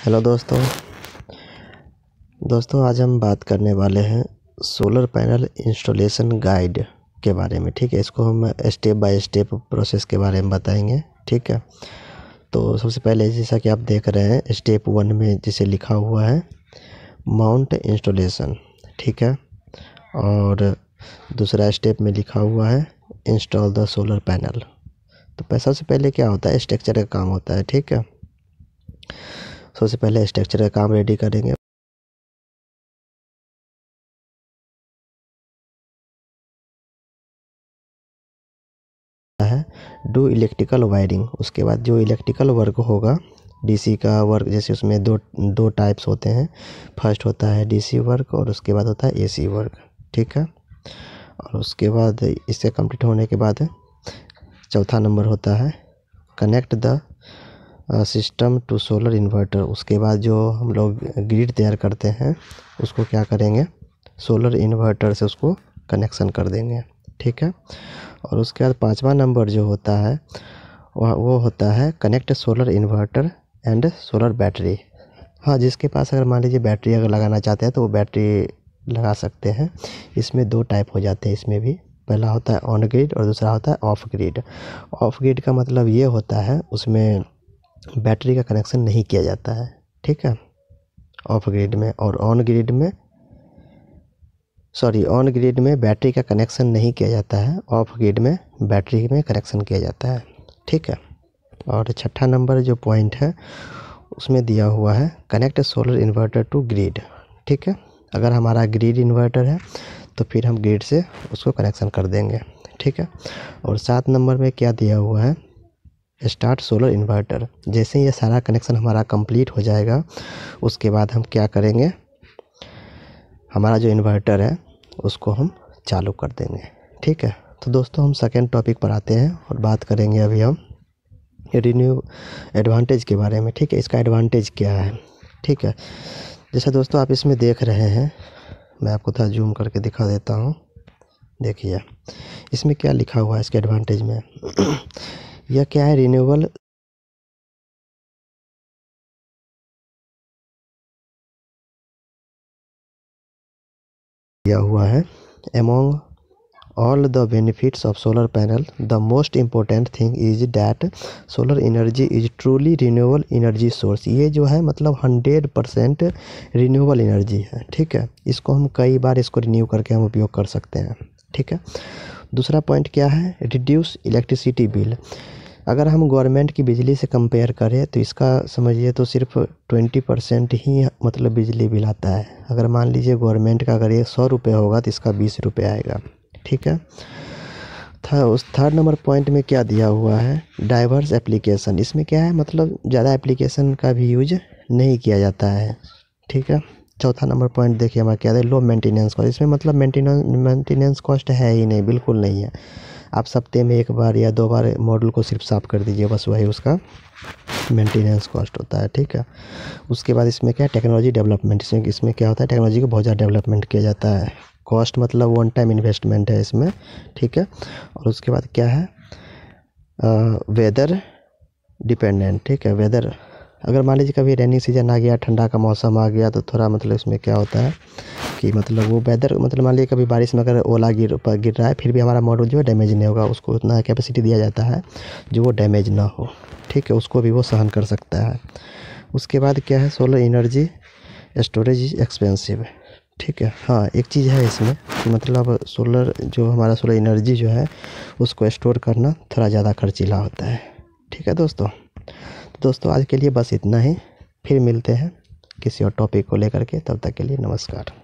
hello दोस्तों दोस्तों आज हम बात करने वाले हैं सोलर पैनल इंस्टॉलेशन गाइड के बारे में ठीक है इसको हम स्टेप बाय स्टेप प्रोसेस के बारे में बताएंगे ठीक है तो सबसे पहले जैसा कि आप देख रहे हैं स्टेप वन में जिसे लिखा हुआ है माउंट इंस्टॉलेशन ठीक है और दूसरा स्टेप में लिखा हुआ है इंस्टॉल द सोलर पैनल तो पैसा से पहले क्या होता है स्ट्रक्चर का काम होता है ठीक है तो सबसे पहले स्ट्रक्चर का काम रेडी करेंगे है डू इलेक्ट्रिकल वायरिंग उसके बाद जो इलेक्ट्रिकल वर्क होगा डीसी का वर्क जैसे उसमें दो दो टाइप्स होते हैं फर्स्ट होता है डीसी वर्क और उसके बाद होता है एसी वर्क ठीक है और उसके बाद इससे कंप्लीट होने के बाद चौथा नंबर होता है connect the system to solar inverter उसके बाद जो हम लोग ग्रिड तैयार करते हैं उसको क्या करेंगे सोलर इन्वर्टर से उसको कनेक्शन कर देंगे ठीक है और उसके बाद पाँचवा नंबर जो होता है वो होता है connect solar inverter and solar battery हाँ जिसके पास अगर मान लीजिए बैटरी अगर लगाना चाहते हैं तो वो बैटरी लगा सकते हैं इसमें दो टाइप हो जाते हैं इसमें भी पहला होता है ऑन ग्रिड और दूसरा होता है ऑफ ग्रिड ऑफ ग्रिड का मतलब ये होता है उसमें बैटरी का कनेक्शन नहीं किया जाता है ठीक है ऑफ ग्रिड में और ऑन ग्रिड में सॉरी ऑन ग्रिड में बैटरी का कनेक्शन नहीं किया जाता है ऑफ ग्रिड में बैटरी में कनेक्शन किया जाता है ठीक है और छठा नंबर जो पॉइंट है उसमें दिया हुआ है connect solar inverter to grid ठीक है अगर हमारा ग्रिड इन्वर्टर है तो फिर हम ग्रिड से उसको कनेक्शन कर देंगे ठीक है और सात नंबर में क्या दिया हुआ है स्टार्ट सोलर इन्वर्टर जैसे ही ये सारा कनेक्शन हमारा कंप्लीट हो जाएगा उसके बाद हम क्या करेंगे हमारा जो इन्वर्टर है उसको हम चालू कर देंगे ठीक है तो दोस्तों हम सेकेंड टॉपिक पर आते हैं और बात करेंगे अभी हम रिन्यू एडवांटेज के बारे में ठीक है इसका एडवांटेज क्या है ठीक है जैसे दोस्तों आप इसमें देख रहे हैं मैं आपको थोड़ा जूम करके दिखा देता हूँ देखिए इसमें क्या लिखा हुआ है इसके एडवांटेज में यह क्या है रिन्यूएबल यह हुआ है among all the benefits of solar panel the most important thing is that solar energy is truly renewable energy source ये जो है मतलब हंड्रेड परसेंट रीन्यूबल इनर्जी है ठीक है इसको हम कई बार इसको रिन्यू करके हम उपयोग कर सकते हैं ठीक है दूसरा पॉइंट क्या है रिड्यूस इलेक्ट्रिसिटी बिल अगर हम गवर्नमेंट की बिजली से कंपेयर करें तो इसका समझिए तो सिर्फ ट्वेंटी परसेंट ही मतलब बिजली बिल आता है अगर मान लीजिए गवर्नमेंट का अगर ये सौ रुपये होगा तो इसका बीस रुपये आएगा ठीक है था उस थर्ड नंबर पॉइंट में क्या दिया हुआ है डाइवर्स एप्लीकेशन इसमें क्या है मतलब ज़्यादा एप्लीकेशन का भी यूज नहीं किया जाता है ठीक है चौथा नंबर पॉइंट देखिए हमारा क्या है लो मेंटेनेंस कॉस्ट इसमें मतलब मेंटेनेंस मेंटेनेंस कॉस्ट है ही नहीं बिल्कुल नहीं है आप सप्ते में एक बार या दो बार मॉडल को सिर्फ साफ़ कर दीजिए बस वही उसका मेंटेनेंस कॉस्ट होता है ठीक है उसके बाद इसमें क्या टेक्नोलॉजी डेवलपमेंट इसमें इसमें क्या होता है टेक्नोलॉजी को बहुत ज़्यादा डेवलपमेंट किया जाता है कॉस्ट मतलब वन टाइम इन्वेस्टमेंट है इसमें ठीक है और उसके बाद क्या है वेदर डिपेंडेंट ठीक है वेदर अगर मान लीजिए कभी रेनी सीजन आ गया ठंडा का मौसम आ गया तो थोड़ा मतलब इसमें क्या होता है कि मतलब वो वेदर मतलब मान लीजिए कभी बारिश में अगर ओला गिर गिर रहा है फिर भी हमारा मॉडल जो है डैमेज नहीं होगा उसको उतना कैपेसिटी दिया जाता है जो वो डैमेज ना हो ठीक है उसको भी वो सहन कर सकता है उसके बाद क्या है सोलर एनर्जी स्टोरेज एक्सपेंसिव है ठीक है हाँ एक चीज़ है इसमें कि मतलब सोलर जो हमारा सोलर एनर्जी जो है उसको स्टोर करना थोड़ा ज़्यादा खर्चीला होता है ठीक है दोस्तों तो दोस्तों आज के लिए बस इतना ही फिर मिलते हैं किसी और टॉपिक को लेकर के तब तक के लिए नमस्कार